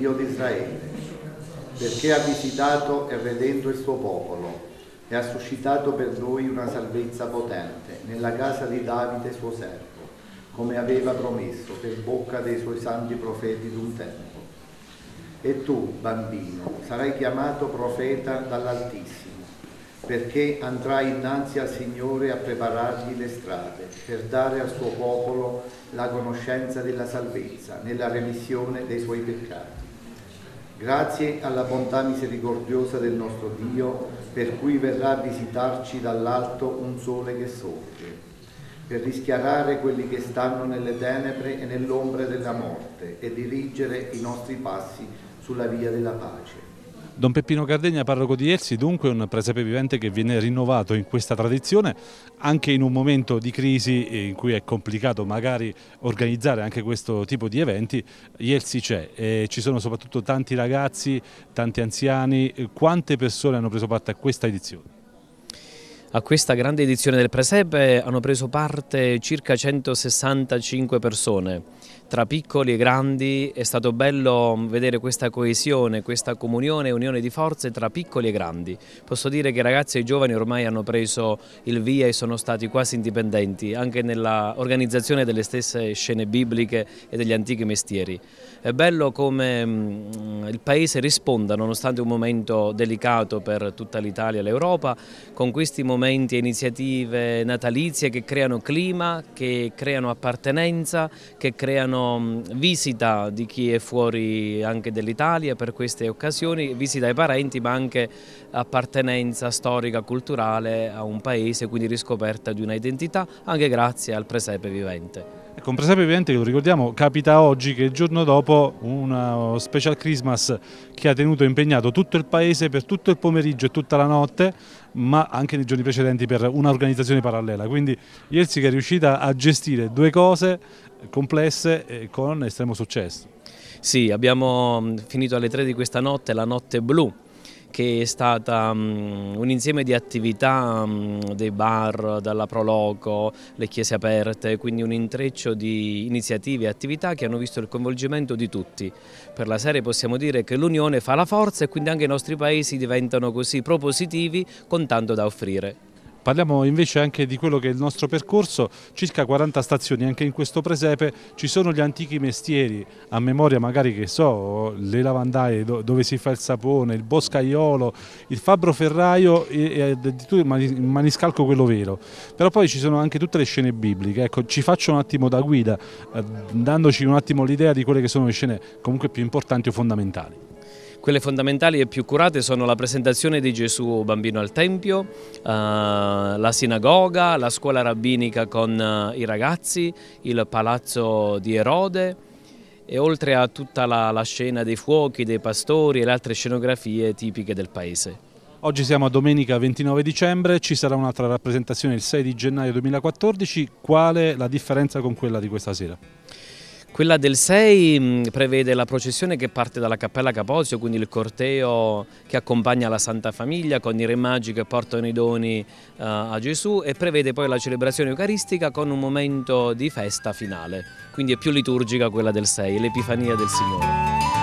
Dio di Israele, perché ha visitato e redento il suo popolo e ha suscitato per noi una salvezza potente nella casa di Davide suo servo, come aveva promesso per bocca dei suoi santi profeti d'un tempo. E tu, bambino, sarai chiamato profeta dall'Altissimo, perché andrai innanzi al Signore a preparargli le strade, per dare al suo popolo la conoscenza della salvezza, nella remissione dei suoi peccati Grazie alla bontà misericordiosa del nostro Dio, per cui verrà a visitarci dall'alto un sole che sorge, per rischiarare quelli che stanno nelle tenebre e nell'ombra della morte e dirigere i nostri passi sulla via della pace. Don Peppino Cardegna, parroco di Elsi, dunque un presepe vivente che viene rinnovato in questa tradizione anche in un momento di crisi in cui è complicato magari organizzare anche questo tipo di eventi, Elsi c'è e ci sono soprattutto tanti ragazzi, tanti anziani, quante persone hanno preso parte a questa edizione? A questa grande edizione del presepe hanno preso parte circa 165 persone tra piccoli e grandi è stato bello mm, vedere questa coesione, questa comunione unione di forze tra piccoli e grandi. Posso dire che i ragazzi e i giovani ormai hanno preso il via e sono stati quasi indipendenti anche nell'organizzazione delle stesse scene bibliche e degli antichi mestieri. È bello come mm, il paese risponda nonostante un momento delicato per tutta l'Italia e l'Europa con questi momenti e iniziative natalizie che creano clima, che creano appartenenza, che creano fanno mm, visita di chi è fuori anche dell'Italia per queste occasioni, visita ai parenti ma anche appartenenza storica, culturale a un paese, quindi riscoperta di una identità anche grazie al presepe vivente. Ecco, un presepe vivente lo ricordiamo, capita oggi che il giorno dopo uno uh, special Christmas che ha tenuto impegnato tutto il paese per tutto il pomeriggio e tutta la notte, ma anche nei giorni precedenti per un'organizzazione parallela. Quindi che è riuscita a gestire due cose complesse e con estremo successo. Sì, abbiamo mm, finito alle tre di questa notte, la notte blu, che è stata um, un insieme di attività um, dei bar, dalla Proloco, le chiese aperte, quindi un intreccio di iniziative e attività che hanno visto il coinvolgimento di tutti. Per la serie possiamo dire che l'unione fa la forza e quindi anche i nostri paesi diventano così propositivi con tanto da offrire. Parliamo invece anche di quello che è il nostro percorso, circa 40 stazioni, anche in questo presepe ci sono gli antichi mestieri, a memoria magari che so, le lavandaie dove si fa il sapone, il boscaiolo, il fabbro ferraio e, addirittura il maniscalco quello vero. Però poi ci sono anche tutte le scene bibliche, ecco ci faccio un attimo da guida, eh, dandoci un attimo l'idea di quelle che sono le scene comunque più importanti o fondamentali. Quelle fondamentali e più curate sono la presentazione di Gesù bambino al Tempio, eh, la sinagoga, la scuola rabbinica con eh, i ragazzi, il palazzo di Erode e oltre a tutta la, la scena dei fuochi, dei pastori e le altre scenografie tipiche del paese. Oggi siamo a domenica 29 dicembre, ci sarà un'altra rappresentazione il 6 di gennaio 2014, qual è la differenza con quella di questa sera? Quella del 6 mm, prevede la processione che parte dalla Cappella Capozio, quindi il corteo che accompagna la Santa Famiglia con i re magi che portano i doni eh, a Gesù e prevede poi la celebrazione eucaristica con un momento di festa finale, quindi è più liturgica quella del 6, l'Epifania del Signore.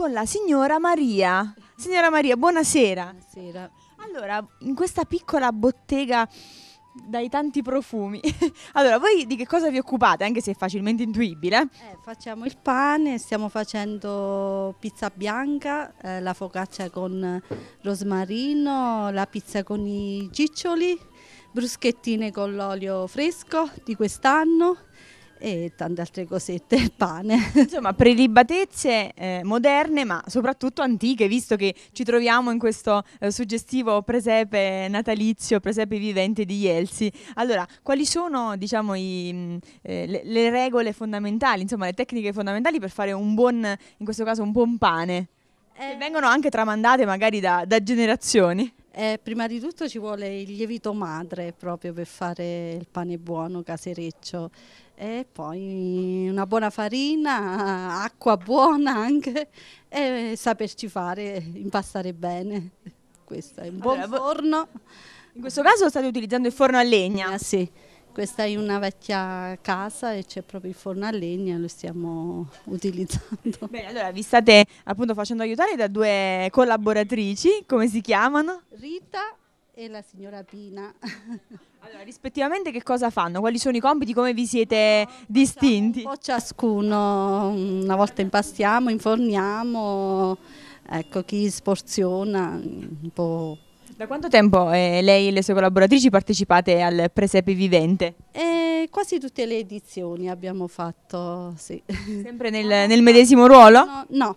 con la signora Maria. Signora Maria, buonasera. Buonasera. Allora, in questa piccola bottega dai tanti profumi. allora, voi di che cosa vi occupate, anche se è facilmente intuibile? Eh, facciamo il pane, stiamo facendo pizza bianca, eh, la focaccia con rosmarino, la pizza con i ciccioli, bruschettine con l'olio fresco di quest'anno e tante altre cosette, il pane. Insomma, prelibatezze eh, moderne ma soprattutto antiche, visto che ci troviamo in questo eh, suggestivo presepe natalizio, presepe vivente di Jelsi. Allora, quali sono diciamo, i, mh, mm, eh, le, le, regole fondamentali, insomma le tecniche fondamentali per fare un buon, in questo caso un buon pane? Eh. Che vengono anche tramandate magari da, da generazioni. Eh, prima di tutto ci vuole il lievito madre proprio per fare il pane buono casereccio e poi una buona farina, acqua buona anche e saperci fare, impastare bene. Questo è un buon allora, forno. In questo caso state utilizzando il forno a legna? Eh, sì. Questa è una vecchia casa e c'è proprio il forno a legna, lo stiamo utilizzando. Bene, allora vi state appunto facendo aiutare da due collaboratrici, come si chiamano? Rita e la signora Pina. Allora, rispettivamente che cosa fanno? Quali sono i compiti? Come vi siete distinti? Un po' ciascuno, una volta impastiamo, inforniamo, ecco chi sporziona, un po' Da quanto tempo eh, lei e le sue collaboratrici partecipate al Presepe Vivente? Eh, quasi tutte le edizioni abbiamo fatto, sì. Sempre nel, nel medesimo ruolo? no. no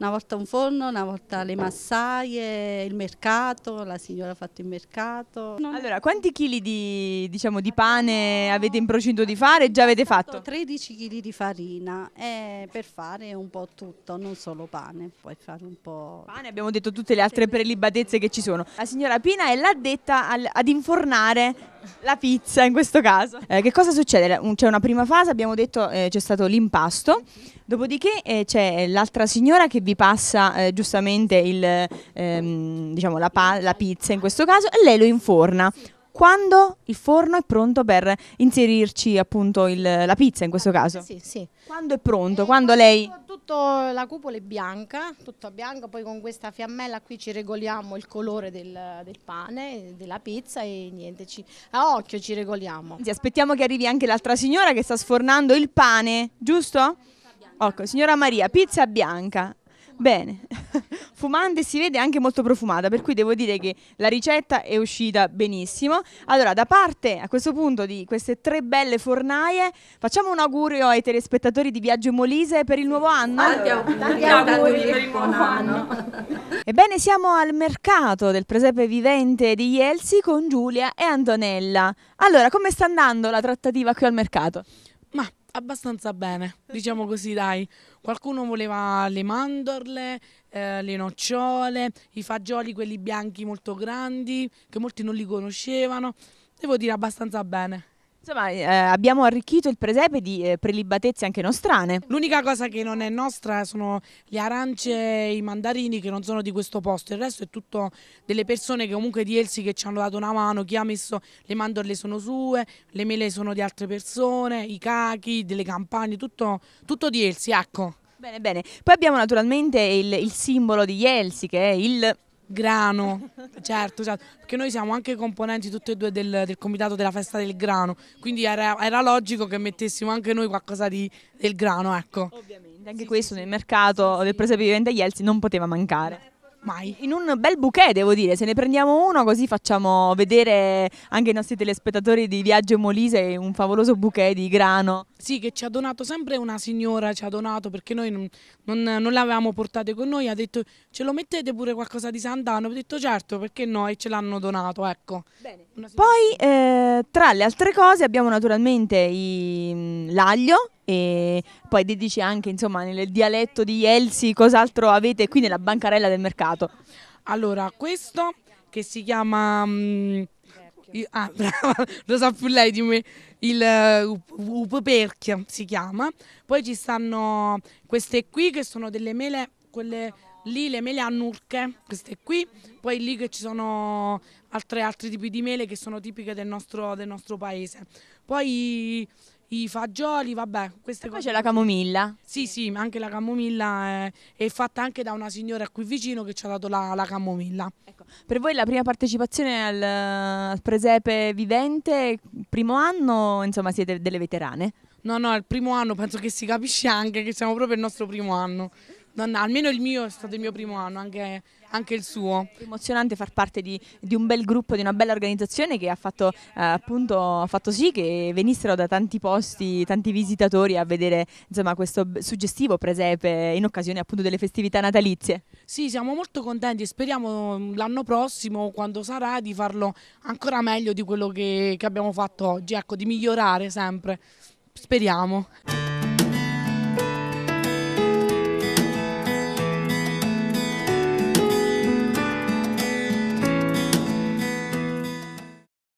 una volta un forno, una volta le massaie, il mercato, la signora ha fatto il mercato. Non allora, quanti chili di, diciamo, di pane avete in procinto di fare? Già avete fatto? 13 kg di farina eh, per fare un po' tutto, non solo pane, puoi fare un po'... Pane, abbiamo detto tutte le altre prelibatezze che ci sono. La signora Pina è l'addetta ad infornare la pizza in questo caso. Eh, che cosa succede? C'è una prima fase, abbiamo detto eh, c'è stato l'impasto, dopodiché eh, c'è l'altra signora che vi passa eh, giustamente il, ehm, diciamo, la, la pizza in questo caso e lei lo inforna quando il forno è pronto per inserirci appunto il, la pizza in questo caso? Sì, sì. Quando è pronto? Quando lei... Tutto, la cupola è bianca, tutta bianca, poi con questa fiammella qui ci regoliamo il colore del, del pane, della pizza e niente, ci, a occhio ci regoliamo. Sì, aspettiamo che arrivi anche l'altra signora che sta sfornando il pane, giusto? Ecco, signora Maria, pizza bianca. Bene, fumante si vede anche molto profumata, per cui devo dire che la ricetta è uscita benissimo. Allora, da parte a questo punto di queste tre belle fornaie, facciamo un augurio ai telespettatori di Viaggio Molise per il nuovo anno. Tanti auguri, tanti per il nuovo anno. Ebbene, siamo al mercato del presepe vivente di Ielsi con Giulia e Antonella. Allora, come sta andando la trattativa qui al mercato? abbastanza bene, diciamo così dai. Qualcuno voleva le mandorle, eh, le nocciole, i fagioli quelli bianchi molto grandi, che molti non li conoscevano. Devo dire abbastanza bene. Insomma, eh, abbiamo arricchito il presepe di eh, prelibatezze anche nostrane. L'unica cosa che non è nostra sono le arance e i mandarini che non sono di questo posto, il resto è tutto delle persone che comunque di Elsi che ci hanno dato una mano, chi ha messo le mandorle sono sue, le mele sono di altre persone, i cachi, delle campagne, tutto, tutto di Elsi, ecco. Bene, bene. Poi abbiamo naturalmente il, il simbolo di Elsi che è il Grano, certo, certo, perché noi siamo anche componenti tutti e due del, del comitato della festa del grano, quindi era, era logico che mettessimo anche noi qualcosa di, del grano, ecco. Ovviamente, anche sì, questo sì, nel mercato sì, del presepe vivente Yeltsin non poteva mancare. Mai. In un bel bouquet, devo dire, se ne prendiamo uno così facciamo vedere anche i nostri telespettatori di Viaggio Molise un favoloso bouquet di grano. Sì, che ci ha donato sempre una signora, ci ha donato perché noi non, non, non l'avevamo portato con noi, ha detto ce lo mettete pure qualcosa di Sant'Anno, ho detto certo perché no e ce l'hanno donato, ecco. Poi eh, tra le altre cose abbiamo naturalmente mm, l'aglio e poi dedici anche insomma nel dialetto di Elsi cos'altro avete qui nella bancarella del mercato. Allora, questo che si chiama... Mh, mm, io, ah, brava, lo sa più lei di me. Il uh, eh, Upoperchia si chiama. Poi ci stanno queste qui che sono delle mele, quelle lì le mele annurche, queste qui. Poi lì che ci sono altre, altri tipi di mele che sono tipiche del nostro, del nostro paese. Poi i fagioli, vabbè, queste e cose. c'è la camomilla. Sì, sì, ma anche la camomilla è, è, fatta anche da una signora qui vicino che ci ha dato la, la camomilla. Ecco, per voi la prima partecipazione al, al, presepe vivente, primo anno, insomma, siete delle veterane? No, no, è il primo anno, penso che si capisce anche che siamo proprio il nostro primo anno non, almeno il mio è stato il mio primo anno, anche, anche il suo. È emozionante far parte di, di, un bel gruppo, di una bella organizzazione che ha fatto, eh, appunto, fatto sì che venissero da tanti posti, tanti visitatori a vedere insomma, questo suggestivo presepe in occasione appunto delle festività natalizie. Sì, siamo molto contenti e speriamo mm, l'anno prossimo, quando sarà, di farlo ancora meglio di quello che, che abbiamo fatto oggi, ecco, di migliorare sempre. Speriamo.